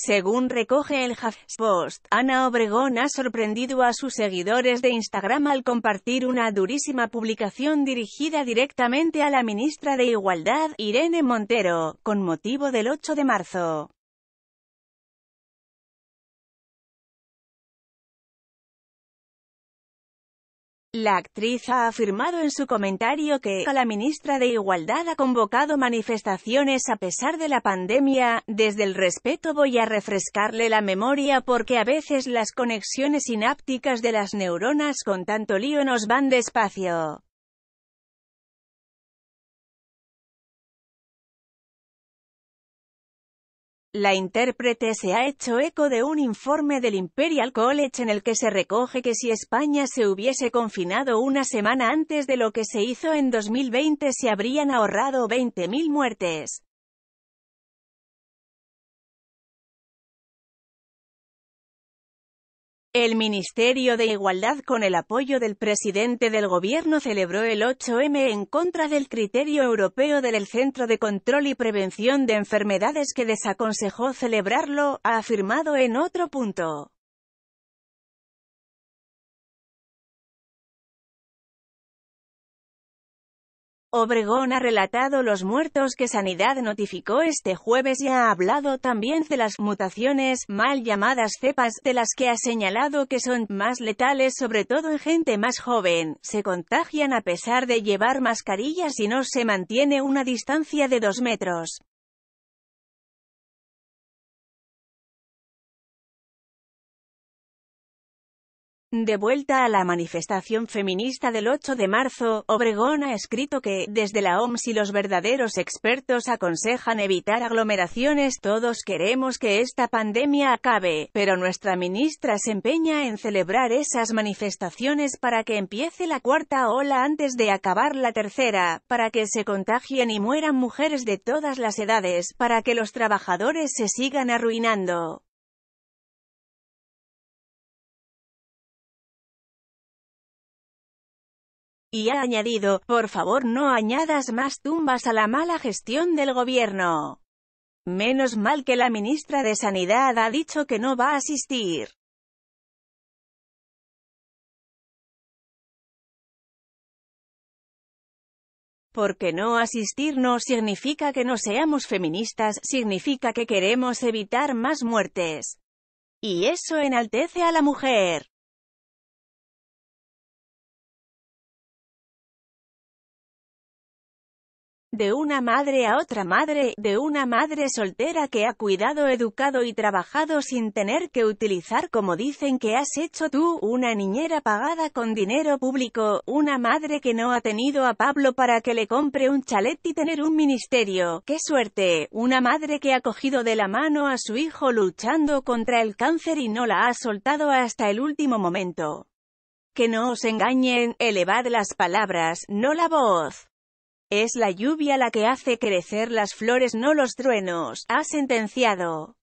Según recoge el HuffPost, Ana Obregón ha sorprendido a sus seguidores de Instagram al compartir una durísima publicación dirigida directamente a la ministra de Igualdad, Irene Montero, con motivo del 8 de marzo. La actriz ha afirmado en su comentario que la ministra de Igualdad ha convocado manifestaciones a pesar de la pandemia. Desde el respeto voy a refrescarle la memoria porque a veces las conexiones sinápticas de las neuronas con tanto lío nos van despacio. La intérprete se ha hecho eco de un informe del Imperial College en el que se recoge que si España se hubiese confinado una semana antes de lo que se hizo en 2020 se habrían ahorrado 20.000 muertes. El Ministerio de Igualdad con el apoyo del presidente del gobierno celebró el 8M en contra del criterio europeo del Centro de Control y Prevención de Enfermedades que desaconsejó celebrarlo, ha afirmado en otro punto. Obregón ha relatado los muertos que Sanidad notificó este jueves y ha hablado también de las mutaciones, mal llamadas cepas, de las que ha señalado que son más letales sobre todo en gente más joven, se contagian a pesar de llevar mascarillas y no se mantiene una distancia de dos metros. De vuelta a la manifestación feminista del 8 de marzo, Obregón ha escrito que, desde la OMS y los verdaderos expertos aconsejan evitar aglomeraciones, todos queremos que esta pandemia acabe, pero nuestra ministra se empeña en celebrar esas manifestaciones para que empiece la cuarta ola antes de acabar la tercera, para que se contagien y mueran mujeres de todas las edades, para que los trabajadores se sigan arruinando. y ha añadido, por favor no añadas más tumbas a la mala gestión del gobierno. Menos mal que la ministra de Sanidad ha dicho que no va a asistir. Porque no asistir no significa que no seamos feministas, significa que queremos evitar más muertes. Y eso enaltece a la mujer. de una madre a otra madre, de una madre soltera que ha cuidado, educado y trabajado sin tener que utilizar como dicen que has hecho tú, una niñera pagada con dinero público, una madre que no ha tenido a Pablo para que le compre un chalet y tener un ministerio, qué suerte, una madre que ha cogido de la mano a su hijo luchando contra el cáncer y no la ha soltado hasta el último momento. Que no os engañen, elevad las palabras, no la voz. Es la lluvia la que hace crecer las flores, no los truenos, ha sentenciado.